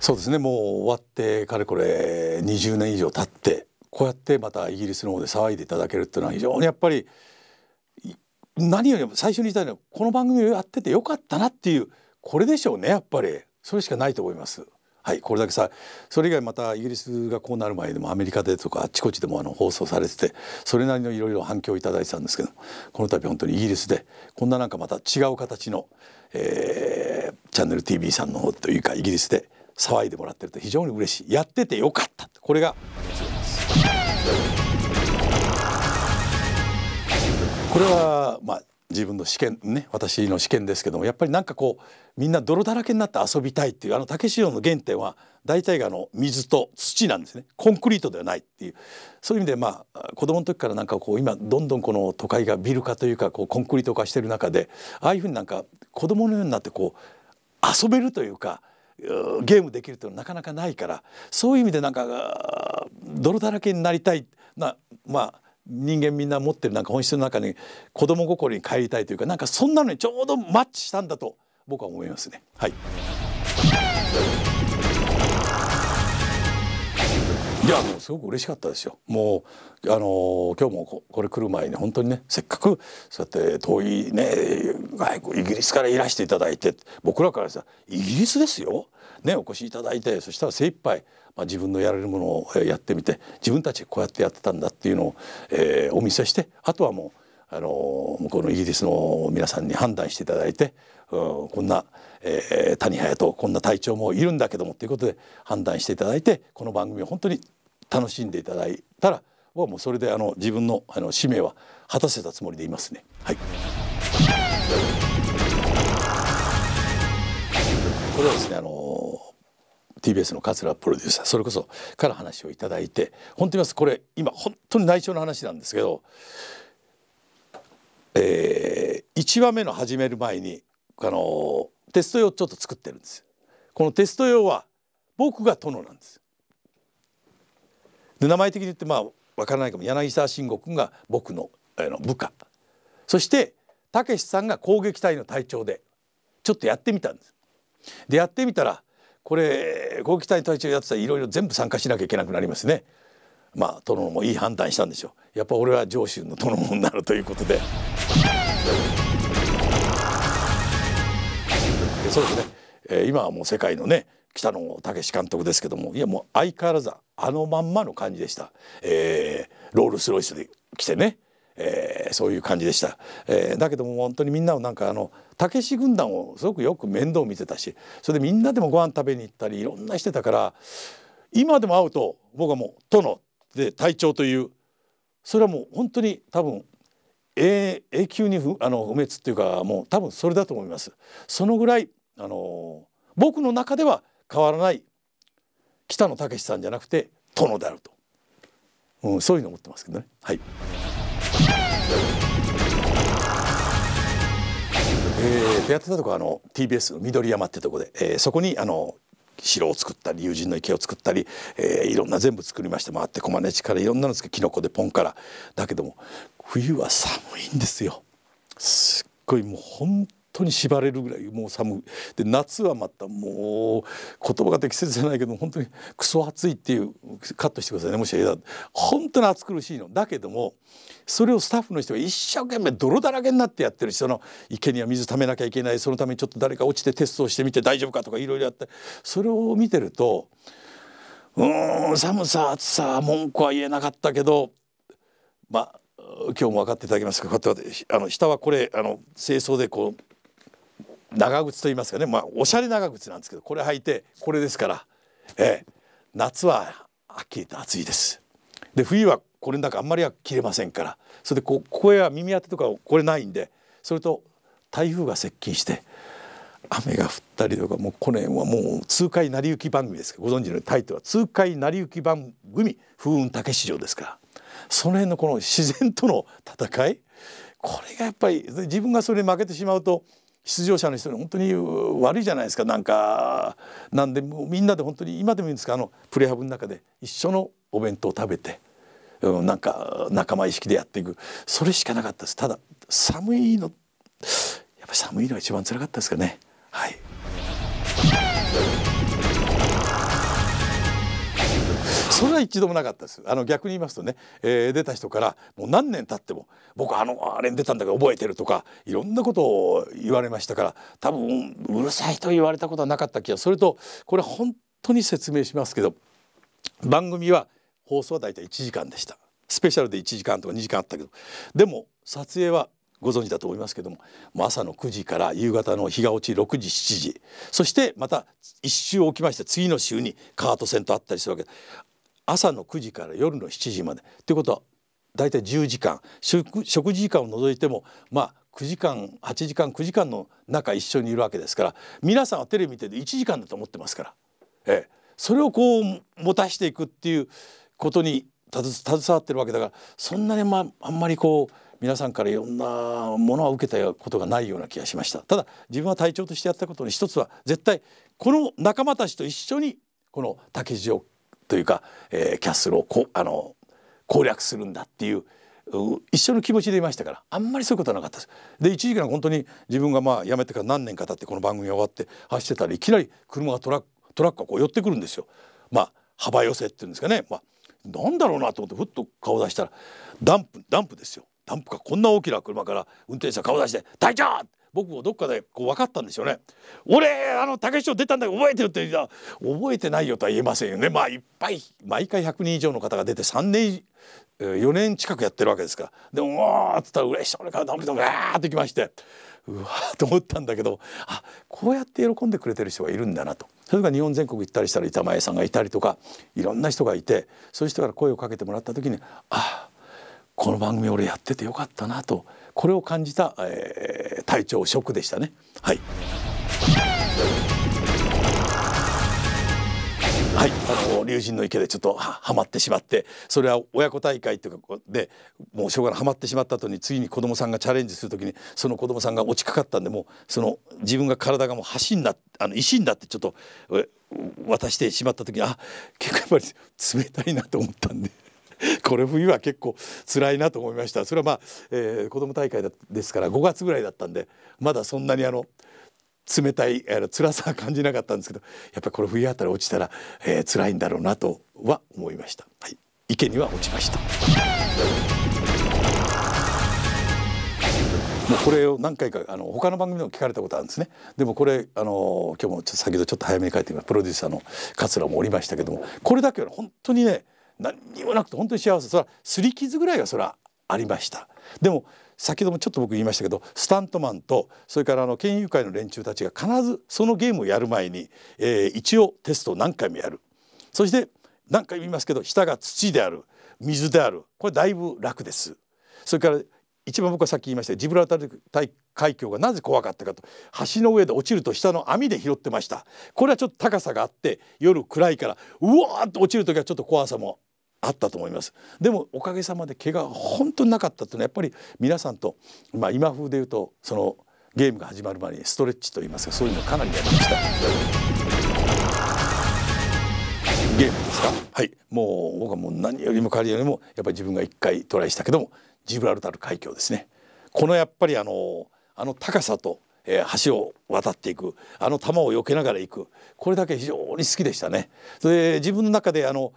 そうですねもう終わってかれこれ20年以上経ってこうやってまたイギリスの方で騒いでいただけるっていうのは非常にやっぱり何よりも最初に言いたいのはこの番組をやっててよかったなっていうこれでしょうねやっぱりそれしかないと思います。はいこれだけさそれ以外またイギリスがこうなる前でもアメリカでとかあっちこっちでもあの放送されててそれなりのいろいろ反響をいただいてたんですけどこの度本当にイギリスでこんななんかまた違う形の、えー、チャンネル TV さんの方というかイギリスで騒いでもらってると非常に嬉しいやっててよかったこれがこれはまあ自分の試験ね私の試験ですけどもやっぱりなんかこうみんな泥だらけになって遊びたいっていうあの竹市の原点は大体があの水と土なんですねコンクリートではないっていうそういう意味でまあ子供の時からなんかこう今どんどんこの都会がビル化というかこうコンクリート化してる中でああいうふうになんか子供のようになってこう遊べるというかゲームできるというのはなかなかないからそういう意味でなんか泥だらけになりたいなまあ人間みんな持ってるなんか本質の中に子供心に帰りたいというかなんかそんなのにちょうどマッチしたんだと僕は思いますね。はいいやもうすごく嬉しかったですよもうあのー、今日もここれ来る前に本当にねせっかくそうやって遠いね早くイギリスからいらしていただいて僕らからさイギリスですよ、ね、お越しいただいてそしたら精一杯まあ、自分のやれるものをやってみて自分たちこうやってやってたんだっていうのを、えー、お見せしてあとはもうあの向こうのイギリスの皆さんに判断していただいて、うん、こんな、えー、谷隼とこんな隊長もいるんだけどもっていうことで判断していただいてこの番組を本当に楽しんでいただいたらはもうそれであの自分のあの使命は果たせたつもりでいますね。はい、これはですねあの TBS の桂プロデューサーそれこそから話をいただいて本当にますこれ今本当に内緒の話なんですけど、えー、1話目の始める前にあのテスト用ちょっと作ってるんですこのテスト用は僕が殿なんですで名前的に言ってまあ分からないかも柳沢慎吾君が僕のあの部下そしてたけしさんが攻撃隊の隊長でちょっとやってみたんです。でやってみたらこれ攻撃隊の隊長やってたらいろいろ全部参加しなきゃいけなくなりますね。まあ殿もいい判断したんでしょう。やっぱ俺は上州の殿になるということで。そうですね、えー、今はもう世界のね北野武監督ですけどもいやもう相変わらずあのまんまの感じでした、えー、ロールスロイスで来てね、えー、そういう感じでした、えー、だけども本当にみんなをなんかあのたけし軍団をすごくよく面倒見てたしそれでみんなでもご飯食べに行ったりいろんなしてたから今でも会うと僕はもう「殿」で「隊長」というそれはもう本当に多分永永久にふあの不滅っていうかもう多分それだと思います。そのぐらいあの僕の中では変わらない北野武さんじゃなくて殿であると、うん、そういうの思ってますけどね。はい、えー、やってたとこあの TBS の緑山ってとこで、えー、そこにあの城を作ったり友人の池を作ったり、えー、いろんな全部作りまして回って駒根地からいろんなのつけきのこでポンからだけども冬は寒いんですよ。すっごいもう本当に縛れるぐらいもう寒いで夏はまたもう言葉が適切じゃないけど本当にクソ暑いっていうカットしてくださいねもし枝本当に暑苦しいのだけどもそれをスタッフの人が一生懸命泥だらけになってやってる人その池には水ためなきゃいけないそのためにちょっと誰か落ちてテストをしてみて大丈夫かとかいろいろやってそれを見てるとうん寒さ暑さ文句は言えなかったけどまあ今日も分かっていただけますかこうやってあの下はこれあの清掃でこう長靴と言いますかね、まあ、おしゃれ長靴なんですけどこれ履いてこれですから、え夏ははっきりと暑いです。で冬はこれの中あんまりは切れませんからそれでここや耳当てとかこれないんでそれと台風が接近して雨が降ったりとかもうこの辺はもう痛快成り行き番組ですご存知のようにタイトルは「痛快成り行き番組風雲竹市場」ですからその辺のこの自然との戦いこれがやっぱり自分がそれに負けてしまうと出場者の人に本当に悪いじゃないですかなんかなんでみんなで本当に今でもいいんですかあのプレハブの中で一緒のお弁当を食べて、うん、なんか仲間意識でやっていくそれしかなかったですただ寒いのやっぱ寒いのが一番辛かったですかねはい。それは一度もなかったですあの逆に言いますとね、えー、出た人からもう何年経っても僕あのあれに出たんだけど覚えてるとかいろんなことを言われましたから多分うるさいと言われたことはなかった気がそれとこれ本当に説明しますけど番組は放送は大体1時間でしたスペシャルで1時間とか2時間あったけどでも撮影はご存知だと思いますけども朝の9時から夕方の日が落ち6時7時そしてまた1週起きまして次の週にカート戦とあったりするわけ朝の9時から夜の7時までということは大体10時間食食事時間を除いてもまあ9時間8時間9時間の中一緒にいるわけですから皆さんはテレビ見てて1時間だと思ってますから、ええ、それをこう持たしていくっていうことに携わってるわけだからそんなに、まあ、んまりこう皆さんからいろんなものは受けたことがないような気がしましたただ自分は隊長としてやったことに一つは絶対この仲間たちと一緒にこの竹地をというか、えー、キャッスルをこあの攻略するんだっていう一緒の気持ちでいましたからあんまりそういうことはなかったです。で一時期は本当に自分がまあ辞めてから何年か経ってこの番組が終わって走ってたらいきなり車がトラックトラックがこう寄ってくるんですよ。まあ幅寄せっていうんですかね、まあ、なんだろうなと思ってふっと顔出したらダンプダンプですよ。ダンプがこんな大きな車から運転手が顔出して「隊長!」僕もどっかでこう分かったんですよね。俺あの竹師匠出たんだけど覚えてるって言った覚えてないよとは言えませんよね。まあいっぱい毎回100人以上の方が出て3年4年近くやってるわけですからでも「おっつったら嬉しそうにから涙がわーってきましてうわーと思ったんだけどあこうやって喜んでくれてる人がいるんだなとそれから日本全国行ったりしたら板前さんがいたりとかいろんな人がいてそういう人から声をかけてもらった時にあこの番組俺やっててよかったなとこれを感じた、えー隊長ショックでしたねはいはいあの龍神の池でちょっとはまってしまってそれは親子大会というかでもうしょうがないはまってしまった後に次に子供さんがチャレンジする時にその子供さんが落ちかかったんでもうその自分が体がもう橋になってあの石になってちょっと渡してしまった時にあ結構やっぱり冷たいなと思ったんで。これ冬は結構辛いなと思いましたそれはまあ、えー、子供大会ですから5月ぐらいだったんでまだそんなにあの冷たいあの辛さは感じなかったんですけどやっぱりこれ冬あたり落ちたら、えー、辛いんだろうなとは思いました、はい、池には落ちましたもうこれを何回かあの他の番組でも聞かれたことあるんですねでもこれあの今日もちょっと先ほどちょっと早めに帰ってみまプロデューサーの桂もおりましたけどもこれだけは本当にね何にもなくて本当に幸せそれは擦り傷ぐらいはそれはありましたでも先ほどもちょっと僕言いましたけどスタントマンとそれからあの県友会の連中たちが必ずそのゲームをやる前に、えー、一応テストを何回もやるそして何回も言いますけど下が土である水であるこれだいぶ楽ですそれから一番僕はさっき言いましたジブラルタル海峡がなぜ怖かったかと橋の上で落ちると下の網で拾ってましたこれはちょっと高さがあって夜暗いからうわーっと落ちる時はちょっと怖さもあったと思いますでもおかげさまで怪我が本当になかったとていうのはやっぱり皆さんと、まあ、今風で言うとそのゲームが始まる前にストレッチといいますかそういうのかなりやりました。ゲームですかはいもう僕はもう何よりも彼よりもやっぱり自分が一回トライしたけどもジブラルタル海峡ですねこのやっぱりあのあの高さと、えー、橋を渡っていくあの球を避けながら行くこれだけ非常に好きでしたね。それ自分の中であの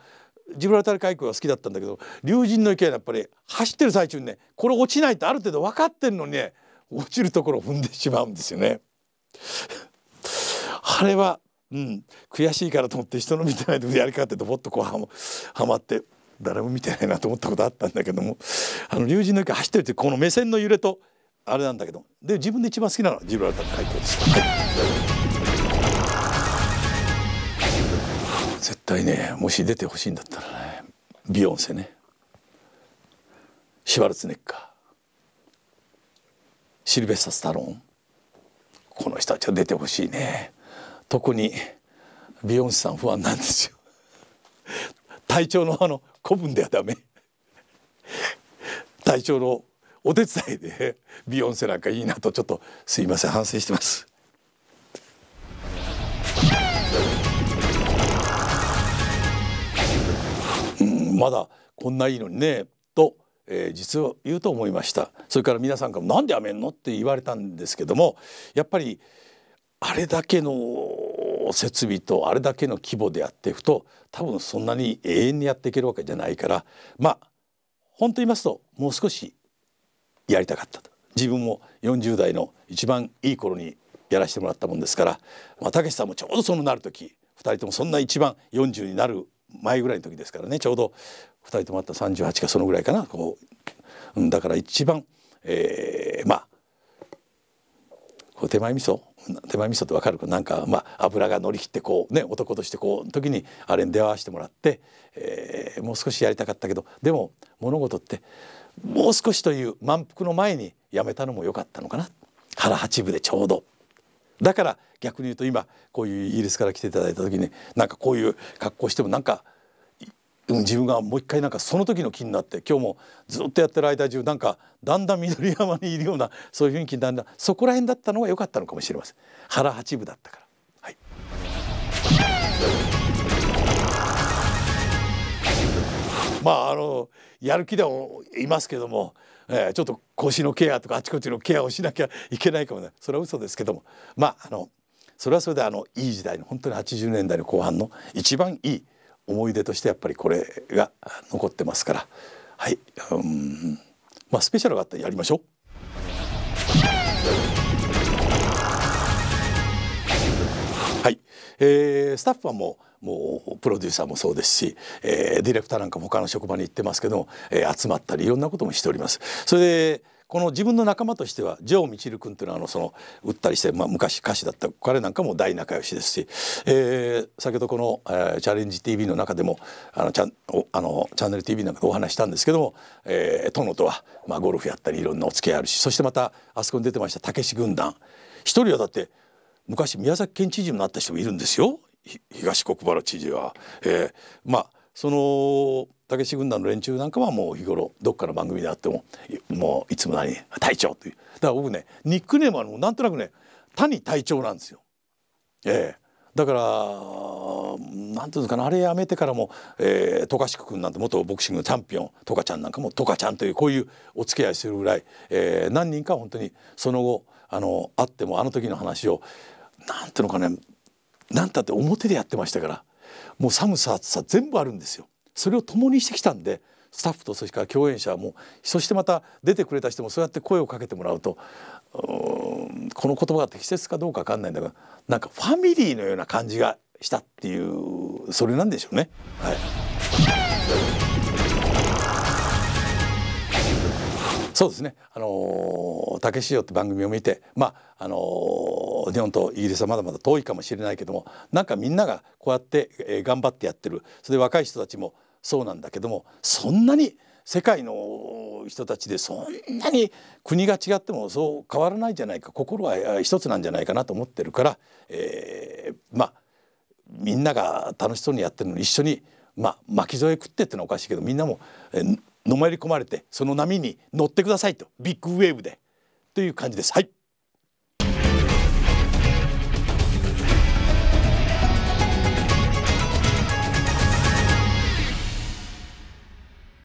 ジブラルタル海峡が好きだったんだけど竜神の池はやっぱり走ってる最中にねこれ落ちないってある程度分かってるのにね落ちるところを踏んでしまうんですよね。あれは、うん、悔しいからと思って人の見てないでやりかってドボッとこうははまって誰も見てないなと思ったことあったんだけどもあの竜神の池走ってるってこの目線の揺れとあれなんだけどで自分で一番好きなのはジブラルタル海峡です。はい絶対ねもし出てほしいんだったらねビヨンセねシュワルツネッカーシルベスタ・スタローンこの人たちは出てほしいね特にビヨンセさん不安なんですよ体調のあの古文ではダメ体調のお手伝いでビヨンセなんかいいなとちょっとすいません反省してますまだこんないいのにねと、えー、実を言うと思いましたそれから皆さんから「なんでやめんの?」って言われたんですけどもやっぱりあれだけの設備とあれだけの規模でやっていくと多分そんなに永遠にやっていけるわけじゃないからまあ本当言いますともう少しやりたかったと自分も40代の一番いい頃にやらせてもらったもんですからたけしさんもちょうどそのなる時2人ともそんな一番40になる前ぐらいの時ですからねちょうど2人ともあった38かそのぐらいかなこう、うん、だから一番、えー、まあこう手前味噌手前味噌って分かるかなんか、まあ、油が乗り切ってこうね男としてこう時にあれに出会わせてもらって、えー、もう少しやりたかったけどでも物事ってもう少しという満腹の前にやめたのも良かったのかな腹八分でちょうどだから逆に言うと今こういうイギリスから来ていただいた時になんかこういう格好してもなんか自分がもう一回なんかその時の気になって今日もずっとやってる間中なんかだんだん緑山にいるようなそういう雰囲気にだんだんそこら辺だったのが良かったのかもしれません腹八分だったから。まああのやる気ではいますけども、えー、ちょっと腰のケアとかあちこちのケアをしなきゃいけないかもねそれは嘘ですけどもまああのそれはそれであのいい時代の本当に80年代の後半の一番いい思い出としてやっぱりこれが残ってますからはい、うんまあ、スペシャルがあったらやりましょう。はい、えー、スタッフはもうもうプロデューサーもそうですし、えー、ディレクターなんかも他の職場に行ってますけども、えー、集まったりいろんなこともしております。それでこの自分の仲間としてはジョー・ミチル君というのはあのその売ったりして、まあ、昔歌手だった彼なんかも大仲良しですし、えー、先ほどこの、えー「チャレンジ TV」の中でもあのチャあのチャンネル TV なんかでお話したんですけども、えー、殿とは、まあ、ゴルフやったりいろんなお付き合いあるしそしてまたあそこに出てましたたけし軍団一人はだって昔宮崎県知事になった人もいるんですよ東国原知事は、えー、まあその武志軍団の連中なんかはもう日頃どっかの番組であってももういつも何隊長というだから僕ねニックネームはなんとなくね谷隊長なんですよ。えだから何ていうんですかねあれやめてからも渡嘉敷君なんて元ボクシングのチャンピオンとかちゃんなんかもとかちゃんというこういうお付き合いするぐらい、えー、何人か本当にその後あの会ってもあの時の話を何ていうのかね何たって表でやってましたからもう寒さ暑さ全部あるんですよ。それを共にしてきたんでスタッフとそれから共演者もそしてまた出てくれた人もそうやって声をかけてもらうとこの言葉が適切かどうか分かんないんだがなんかファミリーのような感じがしたっていうそれなんでしょうね。はい、そうですね、あのー「たけよ」って番組を見てまああのー日本とイギリスはまだまだ遠いかもしれないけどもなんかみんながこうやって、えー、頑張ってやってるそれで若い人たちもそうなんだけどもそんなに世界の人たちでそんなに国が違ってもそう変わらないじゃないか心は一つなんじゃないかなと思ってるから、えー、まあみんなが楽しそうにやってるのに一緒に、まあ、巻き添え食ってってのはおかしいけどみんなも、えー、のめり込まれてその波に乗ってくださいとビッグウェーブでという感じです。はい